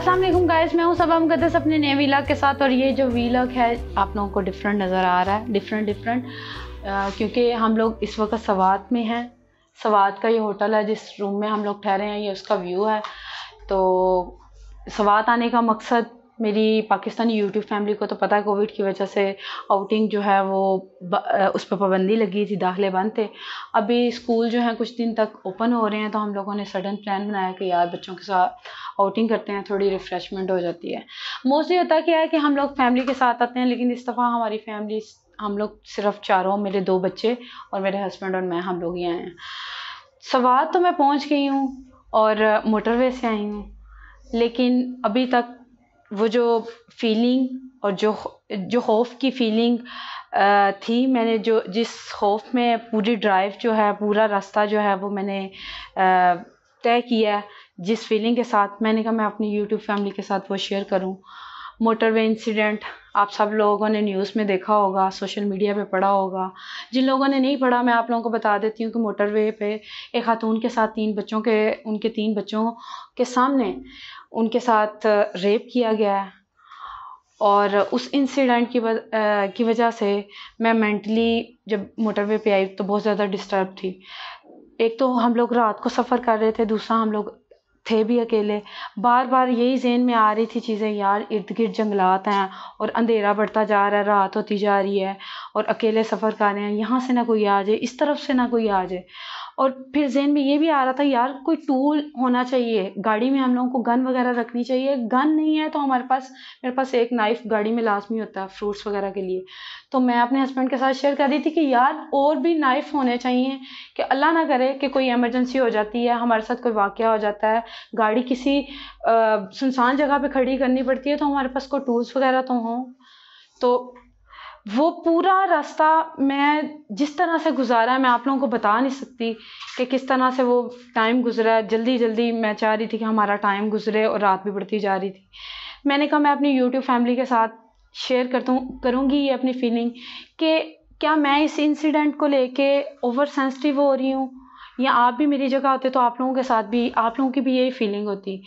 वालेकुम गाइस मैं हूँ सबा मुकदस अपने नए वीलॉग के साथ और ये जो वीलॉग है आप लोगों को डिफरेंट नज़र आ रहा है डिफरेंट डिफरेंट क्योंकि हम लोग इस वक्त सवात में हैं सवात का ये होटल है जिस रूम में हम लोग ठहरे हैं ये उसका व्यू है तो सवात आने का मकसद मेरी पाकिस्तानी यूट्यूब फैमिली को तो पता है कोविड की वजह से आउटिंग जो है वो उस पर पाबंदी लगी थी दाखिले बंद थे अभी स्कूल जो है कुछ दिन तक ओपन हो रहे हैं तो हम लोगों ने सडन प्लान बनाया कि यार बच्चों के साथ आउटिंग करते हैं थोड़ी रिफ़्रेशमेंट हो जाती है मोस्टली होता क्या है कि हम लोग फैमिली के साथ आते हैं लेकिन इस दफ़ा हमारी फैमिली हम लोग सिर्फ चारों मेरे दो बच्चे और मेरे हस्बैंड और मैं हम लोग ही आए हैं सवाद तो मैं पहुंच गई हूँ और मोटरवे से आई हूँ लेकिन अभी तक वो जो फीलिंग और जो जो खौफ की फीलिंग थी मैंने जो जिस खौफ में पूरी ड्राइव जो है पूरा रास्ता जो है वो मैंने तय किया जिस फीलिंग के साथ मैंने कहा मैं अपनी यूट्यूब फैमिली के साथ वो शेयर करूं मोटरवे इंसिडेंट आप सब लोगों ने न्यूज़ में देखा होगा सोशल मीडिया पे पढ़ा होगा जिन लोगों ने नहीं पढ़ा मैं आप लोगों को बता देती हूँ कि मोटरवे पे एक खातून के साथ तीन बच्चों के उनके तीन बच्चों के सामने उनके साथ रेप किया गया है और उस इंसिडेंट की की वजह से मैं मेंटली जब मोटरवे पे आई तो बहुत ज़्यादा डिस्टर्ब थी एक तो हम लोग रात को सफ़र कर रहे थे दूसरा हम लोग थे भी अकेले बार बार यही जेन में आ रही थी चीज़ें यार इर्द गिर्द जंगलात हैं और अंधेरा बढ़ता जा रहा है रात होती जा रही है और अकेले सफ़र कर रहे हैं यहाँ से ना कोई आ जाए इस तरफ से ना कोई आ जाए और फिर जहन में ये भी आ रहा था यार कोई टूल होना चाहिए गाड़ी में हम लोगों को गन वगैरह रखनी चाहिए गन नहीं है तो हमारे पास मेरे पास एक नाइफ़ गाड़ी में लाजमी होता है फ्रूट्स वगैरह के लिए तो मैं अपने हस्बैंड के साथ शेयर कर रही थी कि यार और भी नाइफ़ होने चाहिए कि अल्लाह ना करे कि कोई एमरजेंसी हो जाती है हमारे साथ कोई वाक़ हो जाता है गाड़ी किसी सुनसान जगह पर खड़ी करनी पड़ती है तो हमारे पास कोई टूल्स वगैरह तो हों तो वो पूरा रास्ता मैं जिस तरह से गुज़ारा है मैं आप लोगों को बता नहीं सकती कि किस तरह से वो टाइम गुज़रा जल्दी जल्दी मैं चाह रही थी कि हमारा टाइम गुज़रे और रात भी बढ़ती जा रही थी मैंने कहा मैं अपनी यूट्यूब फैमिली के साथ शेयर करता हूँ करूँगी ये अपनी फीलिंग कि क्या मैं इस इंसिडेंट को लेके ओवर सेंसिटिव हो रही हूँ या आप भी मेरी जगह होते तो आप लोगों के साथ भी आप लोगों की भी यही फीलिंग होती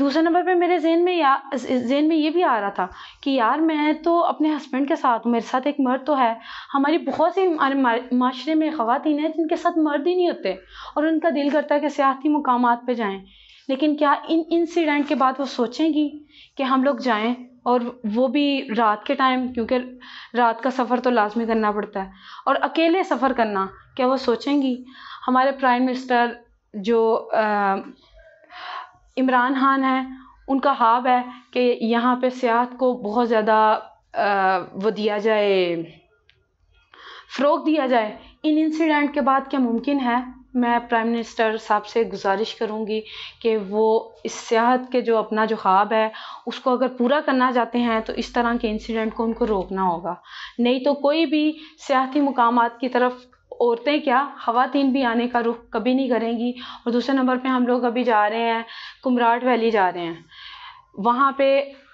दूसरे नंबर पे मेरे जहन में या जहन में ये भी आ रहा था कि यार मैं तो अपने हस्बैंड के साथ मेरे साथ एक मर्द तो है हमारी बहुत सी हमारे माशरे में ख़वान हैं जिनके साथ मर्द ही नहीं होते और उनका दिल करता है कि सियाती मुकाम पर जाएँ लेकिन क्या इन इंसिडेंट के बाद वो सोचेंगी कि हम लोग जाएँ और वो भी रात के टाइम क्योंकि रात का सफ़र तो लाजमी करना पड़ता है और अकेले सफ़र करना क्या वो सोचेंगी हमारे प्राइम मिनिस्टर जो आ, इमरान खान है उनका ख्वाब है कि यहाँ पे सियात को बहुत ज़्यादा वो दिया जाए फ़रोग दिया जाए इन इंसिडेंट के बाद क्या मुमकिन है मैं प्राइम मिनिस्टर साहब से गुजारिश करूंगी कि वो इस सियाहत के जो अपना जो ख्वाब है उसको अगर पूरा करना चाहते हैं तो इस तरह के इंसिडेंट को उनको रोकना होगा नहीं तो कोई भी सियाती मकाम की तरफ औरतें क्या खातन भी आने का रुख कभी नहीं करेंगी और दूसरे नंबर पे हम लोग अभी जा रहे हैं कुमराट वैली जा रहे हैं वहाँ पे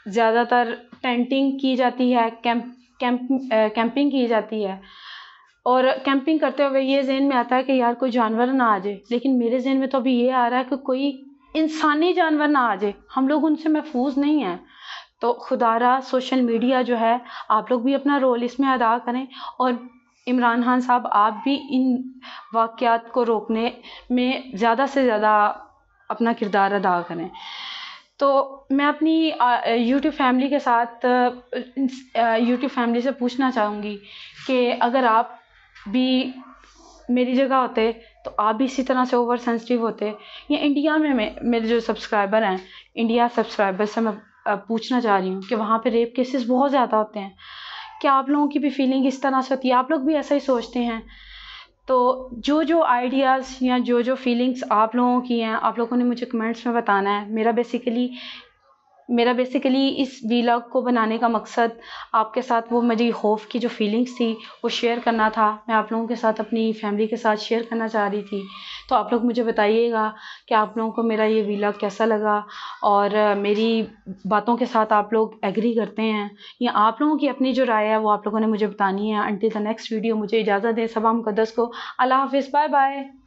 ज़्यादातर टेंटिंग की जाती है कैंप कैंप कैंपिंग की जाती है और कैंपिंग करते हुए ये जहन में आता है कि यार कोई जानवर ना आ जाए लेकिन मेरे जहन में तो अभी ये आ रहा है कि कोई इंसानी जानवर ना आ जाए हम लोग उनसे महफूज नहीं हैं तो खुदारा सोशल मीडिया जो है आप लोग भी अपना रोल इसमें अदा करें और इमरान खान साहब आप भी इन वाक़ को रोकने में ज़्यादा से ज़्यादा अपना किरदार अदा करें तो मैं अपनी यूट्यूब फैमिली के साथ यूट्यूब फैमिली से पूछना चाहूँगी कि अगर आप भी मेरी जगह होते तो आप भी इसी तरह से ओवर सेंसिटिव होते या इंडिया में मेरे जो सब्सक्राइबर हैं इंडिया सब्सक्राइबर से मैं पूछना चाह रही हूँ कि वहाँ पे रेप केसेस बहुत ज़्यादा होते हैं क्या आप लोगों की भी फीलिंग इस तरह से होती है आप लोग भी ऐसा ही सोचते हैं तो जो जो आइडियाज़ या जो जो फीलिंग्स आप लोगों की हैं आप लोगों ने मुझे कमेंट्स में बताना है मेरा बेसिकली मेरा बेसिकली इस वीलॉग को बनाने का मकसद आपके साथ वो मेरी खौफ की जो फीलिंग्स थी वो शेयर करना था मैं आप लोगों के साथ अपनी फैमिली के साथ शेयर करना चाह रही थी तो आप लोग मुझे बताइएगा कि आप लोगों को मेरा ये वीलॉग कैसा लगा और मेरी बातों के साथ आप लोग एग्री करते हैं या आप लोगों की अपनी जो राय है वो आप लोगों ने मुझे बतानी है अंटी द नेक्स्ट वीडियो मुझे इजाज़त दें सबा मुकदस को अल्लाह हाफ़ बाय बाय